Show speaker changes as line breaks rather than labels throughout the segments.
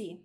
disse: assim,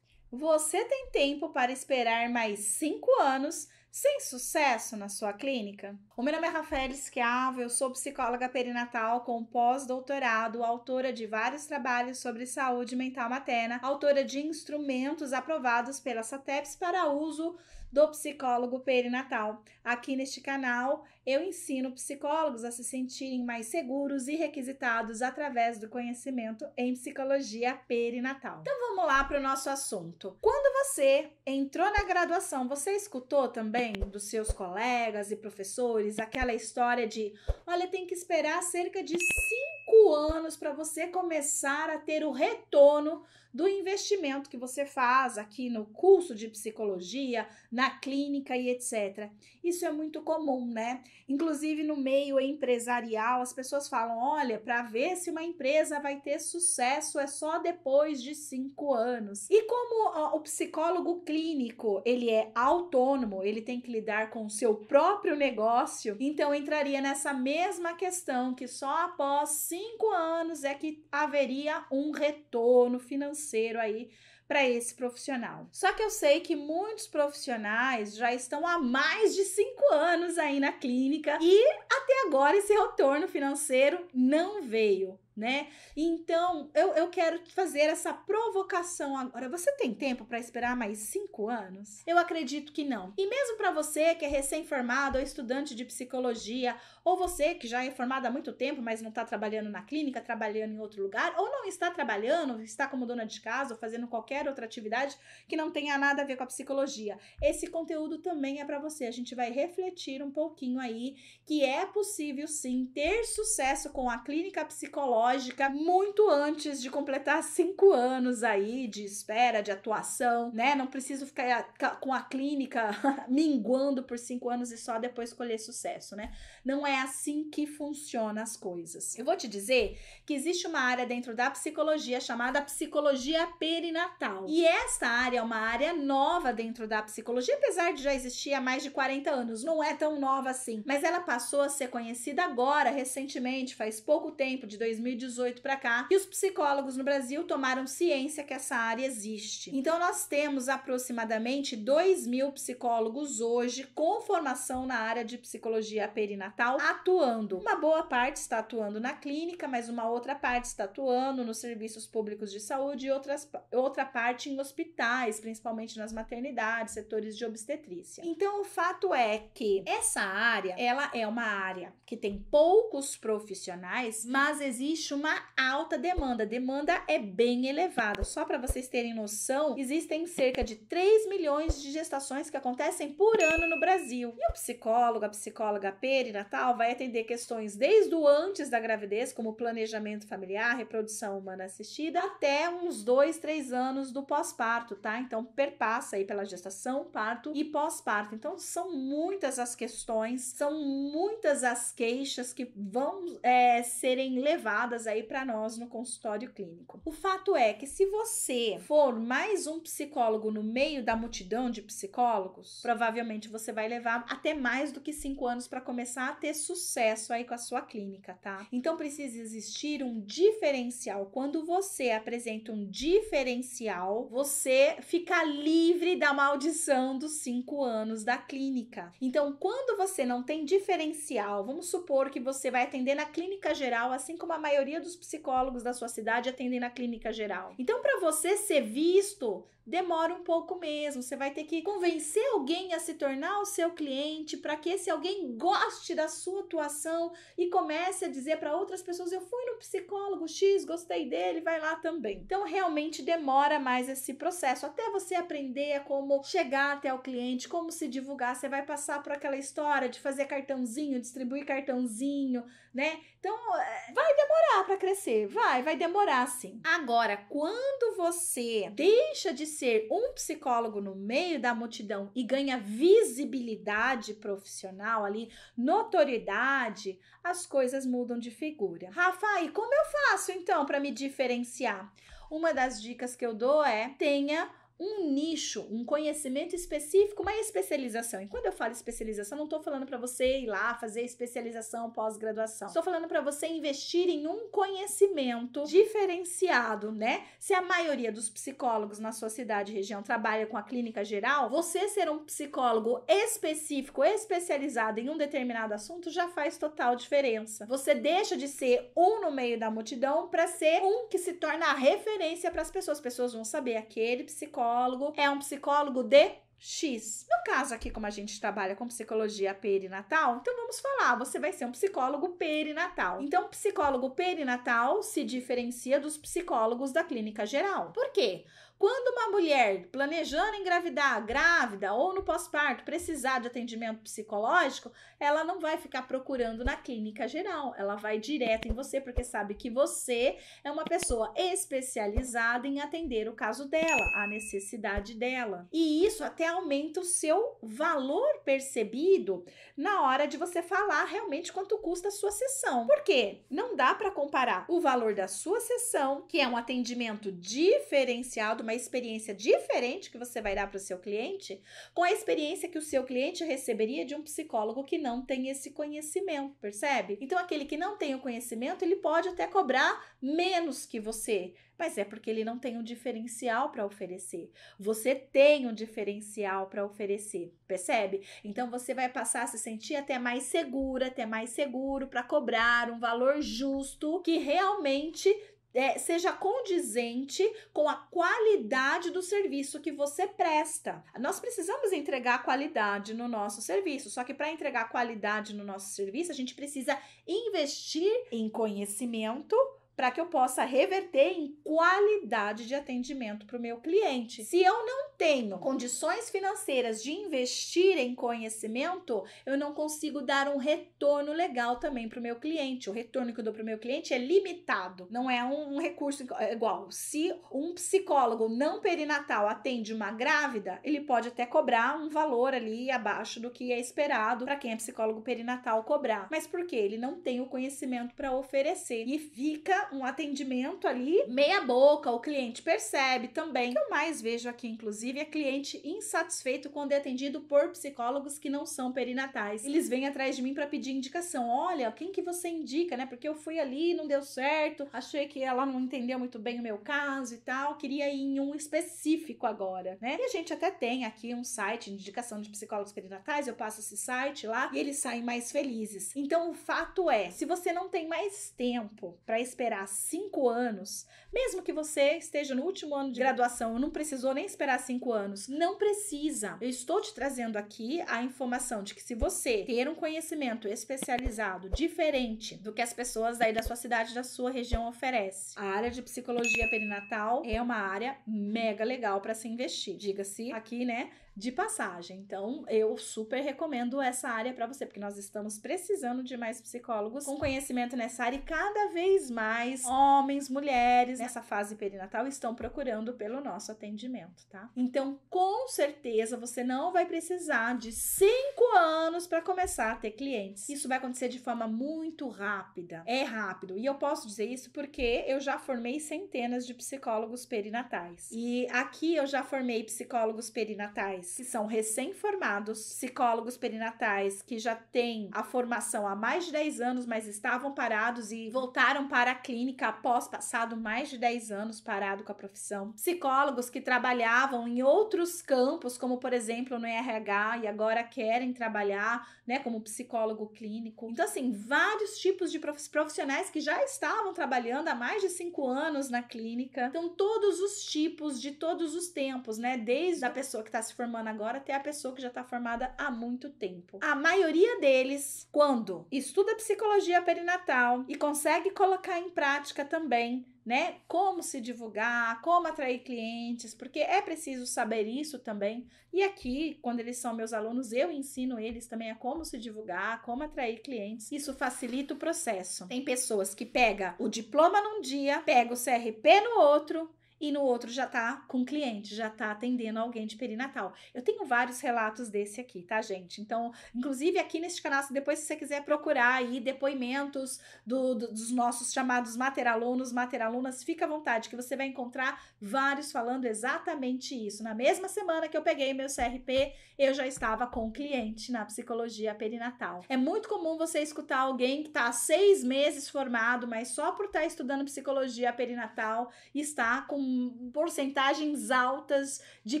Você tem tempo para esperar mais cinco anos sem sucesso na sua clínica? O meu nome é Rafael Esquiava, eu sou psicóloga perinatal com pós-doutorado, autora de vários trabalhos sobre saúde mental materna, autora de instrumentos aprovados pela SATEPS para uso do psicólogo perinatal. Aqui neste canal, eu ensino psicólogos a se sentirem mais seguros e requisitados através do conhecimento em psicologia perinatal. Então vamos lá para o nosso assunto. Quando você entrou na graduação, você escutou também dos seus colegas e professores aquela história de: olha, tem que esperar cerca de cinco anos para você começar a ter o retorno do investimento que você faz aqui no curso de psicologia, na clínica e etc. Isso é muito comum, né? Inclusive no meio empresarial, as pessoas falam: olha, para ver se uma empresa vai ter sucesso é só depois de cinco anos. E como o psicólogo clínico ele é autônomo, ele tem que lidar com o seu próprio negócio, então entraria nessa mesma questão que só após cinco cinco anos é que haveria um retorno financeiro aí para esse profissional. Só que eu sei que muitos profissionais já estão há mais de cinco anos aí na clínica e até agora esse retorno financeiro não veio. Né? Então eu, eu quero fazer essa provocação agora. Você tem tempo para esperar mais cinco anos? Eu acredito que não. E mesmo para você que é recém-formado ou estudante de psicologia ou você que já é formada há muito tempo, mas não está trabalhando na clínica, trabalhando em outro lugar, ou não está trabalhando, está como dona de casa ou fazendo qualquer outra atividade que não tenha nada a ver com a psicologia. Esse conteúdo também é para você. A gente vai refletir um pouquinho aí que é possível sim ter sucesso com a clínica psicológica muito antes de completar cinco anos aí de espera, de atuação, né? Não preciso ficar com a clínica minguando por cinco anos e só depois colher sucesso, né? Não é é assim que funcionam as coisas. Eu vou te dizer que existe uma área dentro da psicologia chamada psicologia perinatal. E essa área é uma área nova dentro da psicologia, apesar de já existir há mais de 40 anos. Não é tão nova assim, mas ela passou a ser conhecida agora, recentemente, faz pouco tempo, de 2018 para cá, que os psicólogos no Brasil tomaram ciência que essa área existe. Então nós temos aproximadamente 2 mil psicólogos hoje com formação na área de psicologia perinatal atuando. Uma boa parte está atuando na clínica, mas uma outra parte está atuando nos serviços públicos de saúde e outras, outra parte em hospitais, principalmente nas maternidades, setores de obstetrícia. Então, o fato é que essa área, ela é uma área que tem poucos profissionais, mas existe uma alta demanda. A demanda é bem elevada. Só para vocês terem noção, existem cerca de 3 milhões de gestações que acontecem por ano no Brasil. E o psicólogo, a psicóloga Natal vai atender questões desde o antes da gravidez, como planejamento familiar, reprodução humana assistida, até uns dois, três anos do pós-parto, tá? Então, perpassa aí pela gestação, parto e pós-parto. Então, são muitas as questões, são muitas as queixas que vão é, serem levadas aí para nós no consultório clínico. O fato é que se você for mais um psicólogo no meio da multidão de psicólogos, provavelmente você vai levar até mais do que cinco anos para começar a ter sucesso aí com a sua clínica, tá? Então precisa existir um diferencial. Quando você apresenta um diferencial, você fica livre da maldição dos cinco anos da clínica. Então, quando você não tem diferencial, vamos supor que você vai atender na clínica geral, assim como a maioria dos psicólogos da sua cidade atendem na clínica geral. Então, para você ser visto, demora um pouco mesmo. Você vai ter que convencer alguém a se tornar o seu cliente para que esse alguém goste da sua atuação e comece a dizer para outras pessoas: eu fui no psicólogo X, gostei dele, vai lá também. Então realmente demora mais esse processo até você aprender como chegar até o cliente, como se divulgar. Você vai passar por aquela história de fazer cartãozinho, distribuir cartãozinho, né? Então eh, vai demorar para crescer, vai, vai demorar sim. Agora, quando você deixa de ser um psicólogo no meio da multidão e ganha visibilidade profissional ali, notoriedade, as coisas mudam de figura. Rafa, e como eu faço então para me diferenciar? Uma das dicas que eu dou é tenha um nicho, um conhecimento específico, uma especialização. E quando eu falo especialização, não estou falando para você ir lá fazer especialização, pós-graduação. Estou falando para você investir em um conhecimento diferenciado, né? Se a maioria dos psicólogos na sua cidade e região trabalha com a clínica geral, você ser um psicólogo específico, especializado em um determinado assunto já faz total diferença. Você deixa de ser um no meio da multidão para ser um que se torna a referência para as pessoas. As pessoas vão saber aquele psicólogo psicólogo é um psicólogo de X. No caso aqui, como a gente trabalha com psicologia perinatal, então vamos falar, você vai ser um psicólogo perinatal. Então, psicólogo perinatal se diferencia dos psicólogos da clínica geral. Por quê? Quando uma mulher planejando engravidar, grávida ou no pós-parto, precisar de atendimento psicológico, ela não vai ficar procurando na clínica geral, ela vai direto em você, porque sabe que você é uma pessoa especializada em atender o caso dela, a necessidade dela. E isso até aumenta o seu valor percebido na hora de você falar realmente quanto custa a sua sessão. Por quê? Não dá para comparar o valor da sua sessão, que é um atendimento diferenciado uma experiência diferente que você vai dar para o seu cliente com a experiência que o seu cliente receberia de um psicólogo que não tem esse conhecimento, percebe? Então, aquele que não tem o conhecimento, ele pode até cobrar menos que você, mas é porque ele não tem um diferencial para oferecer. Você tem um diferencial para oferecer, percebe? Então você vai passar a se sentir até mais segura, até mais seguro para cobrar um valor justo que realmente é, seja condizente com a qualidade do serviço que você presta. Nós precisamos entregar qualidade no nosso serviço, só que para entregar qualidade no nosso serviço, a gente precisa investir em conhecimento para que eu possa reverter em qualidade de atendimento para o meu cliente. Se eu não tenho condições financeiras de investir em conhecimento, eu não consigo dar um retorno legal também para o meu cliente. O retorno que eu dou para o meu cliente é limitado, não é um, um recurso é igual. Se um psicólogo não perinatal atende uma grávida, ele pode até cobrar um valor ali abaixo do que é esperado para quem é psicólogo perinatal cobrar. Mas porque ele não tem o conhecimento para oferecer e fica um atendimento ali meia boca, o cliente percebe também. O que eu mais vejo aqui, inclusive, é cliente insatisfeito quando é atendido por psicólogos que não são perinatais. Eles vêm atrás de mim para pedir indicação. Olha, quem que você indica, né? Porque eu fui ali, não deu certo, achei que ela não entendeu muito bem o meu caso e tal, queria ir em um específico agora, né? E a gente até tem aqui um site de indicação de psicólogos perinatais, eu passo esse site lá e eles saem mais felizes. Então, o fato é, se você não tem mais tempo para esperar esperar cinco anos, mesmo que você esteja no último ano de graduação, não precisou nem esperar cinco anos, não precisa. Eu estou te trazendo aqui a informação de que se você ter um conhecimento especializado diferente do que as pessoas daí da sua cidade, da sua região oferecem, a área de psicologia perinatal é uma área mega legal para se investir. Diga-se aqui, né? de passagem. Então, eu super recomendo essa área para você, porque nós estamos precisando de mais psicólogos com conhecimento nessa área e cada vez mais homens, mulheres nessa fase perinatal estão procurando pelo nosso atendimento, tá? Então, com certeza você não vai precisar de 100 cinco anos para começar a ter clientes. Isso vai acontecer de forma muito rápida. É rápido. E eu posso dizer isso porque eu já formei centenas de psicólogos perinatais. E aqui eu já formei psicólogos perinatais que são recém-formados, psicólogos perinatais que já têm a formação há mais de 10 anos, mas estavam parados e voltaram para a clínica após passado mais de 10 anos parado com a profissão. Psicólogos que trabalhavam em outros campos, como por exemplo no RH e agora querem trabalhar, né, como psicólogo clínico. Então, assim, vários tipos de profissionais que já estavam trabalhando há mais de cinco anos na clínica. Então, todos os tipos de todos os tempos, né? Desde a pessoa que está se formando agora até a pessoa que já está formada há muito tempo. A maioria deles, quando estuda psicologia perinatal e consegue colocar em prática também né? Como se divulgar, como atrair clientes, porque é preciso saber isso também. E aqui, quando eles são meus alunos, eu ensino eles também a como se divulgar, como atrair clientes. Isso facilita o processo. Tem pessoas que pega o diploma num dia, pega o CRP no outro, e no outro já tá com cliente, já tá atendendo alguém de perinatal. Eu tenho vários relatos desse aqui, tá, gente? Então, inclusive aqui neste canal, se depois se você quiser procurar aí depoimentos do, do, dos nossos chamados materalunos, materalunas, fica à vontade que você vai encontrar vários falando exatamente isso. Na mesma semana que eu peguei meu CRP, eu já estava com cliente na psicologia perinatal. É muito comum você escutar alguém que tá há seis meses formado, mas só por estar tá estudando psicologia perinatal, está com porcentagens altas de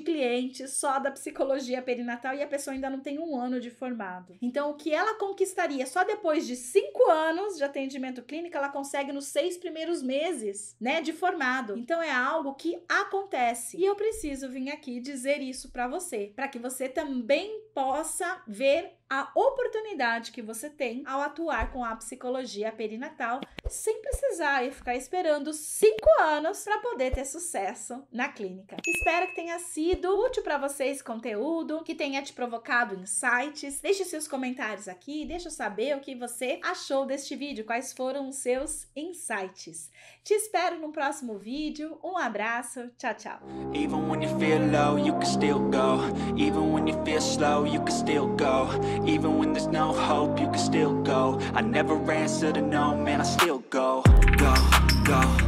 clientes só da psicologia perinatal e a pessoa ainda não tem um ano de formado. Então, o que ela conquistaria só depois de cinco anos de atendimento clínico, ela consegue nos seis primeiros meses, né, de formado. Então, é algo que acontece. E eu preciso vir aqui dizer isso para você, para que você também possa ver a oportunidade que você tem ao atuar com a psicologia perinatal sem precisar e ficar esperando cinco anos para poder ter sucesso na clínica. Espero que tenha sido útil para vocês conteúdo, que tenha te provocado insights. Deixe seus comentários aqui, deixa eu saber o que você achou deste vídeo, quais foram os seus insights. Te espero no próximo vídeo. Um abraço, tchau, tchau. you can still go Even when there's no hope, you can still go I never answer to no, man, I still go Go, go